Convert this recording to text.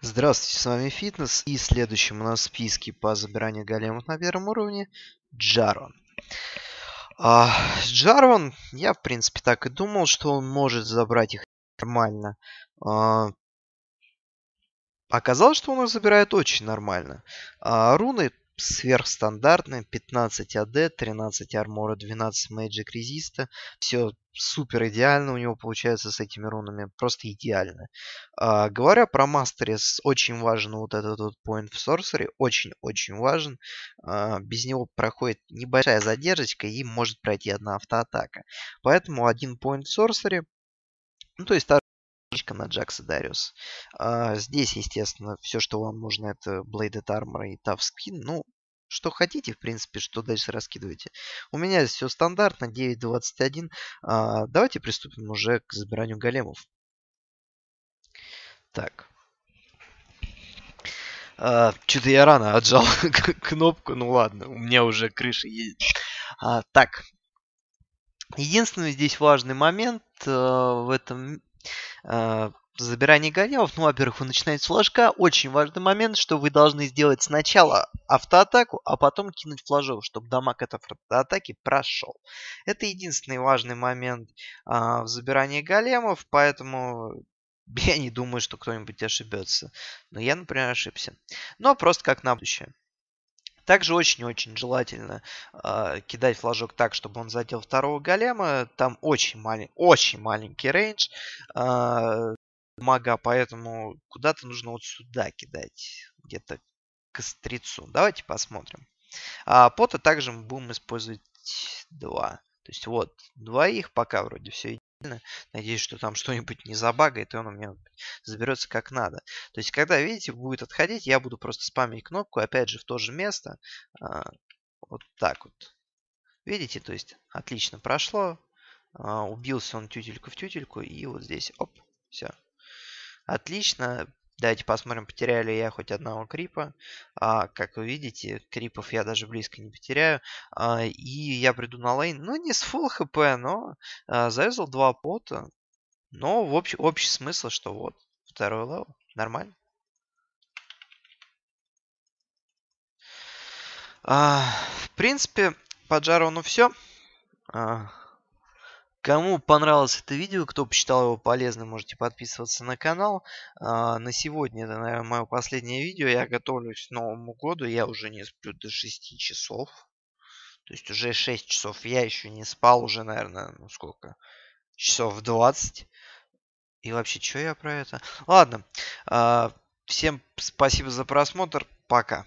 Здравствуйте, с вами Фитнес, и следующим у нас в списке по забиранию големов на первом уровне Джарван. А, Джарван, я в принципе так и думал, что он может забрать их нормально. А, оказалось, что он их забирает очень нормально. А, руны сверхстандартные. 15 АД, 13 армора, 12 Magic резиста. Все супер идеально у него получается с этими рунами. Просто идеально. А, говоря про Мастерис, очень важен вот этот вот Point в Sorcery. Очень-очень важен. А, без него проходит небольшая задержка и может пройти одна автоатака. Поэтому один Point в Sorcery. Ну, то есть на Джакса Дариус. А, здесь, естественно, все, что вам нужно, это Bladed Armor и Tough Skin. Ну, что хотите, в принципе, что дальше раскидываете. У меня здесь все стандартно, 9.21. А, давайте приступим уже к забиранию големов. Так. А, Что-то я рано отжал кнопку, ну ладно, у меня уже крыша едет. А, так, Единственный здесь важный момент э, в этом а, забирание големов. Ну, во-первых, вы начинаете с флажка. Очень важный момент, что вы должны сделать сначала автоатаку, а потом кинуть флажок, чтобы дамаг от автоатаки прошел. Это единственный важный момент а, в забирании големов, поэтому я не думаю, что кто-нибудь ошибется. Но я, например, ошибся. Но просто как на будущее. Также очень-очень желательно э, кидать флажок так, чтобы он задел второго голема. Там очень, малень... очень маленький рейндж э, мага, поэтому куда-то нужно вот сюда кидать, где-то к стрицу. Давайте посмотрим. А пота также мы будем использовать 2. То есть вот, двоих пока вроде все Надеюсь, что там что-нибудь не забагает, и он у меня заберется как надо. То есть, когда, видите, будет отходить, я буду просто спамить кнопку, опять же, в то же место. А, вот так вот. Видите, то есть, отлично прошло. А, убился он тютельку в тютельку, и вот здесь, оп, все. Отлично, Давайте посмотрим, потеряли я хоть одного крипа. А, как вы видите, крипов я даже близко не потеряю. А, и я приду на лейн, ну не с full хп, но а, зарезал два пота. Но в общ, общий смысл, что вот, второй левел, нормально. А, в принципе, поджару, ну все. А, Кому понравилось это видео, кто посчитал его полезным, можете подписываться на канал. А, на сегодня это, наверное, мое последнее видео. Я готовлюсь к Новому году. Я уже не сплю до 6 часов. То есть уже 6 часов. Я еще не спал уже, наверное, ну сколько? Часов 20. И вообще, что я про это? Ладно. А, всем спасибо за просмотр. Пока.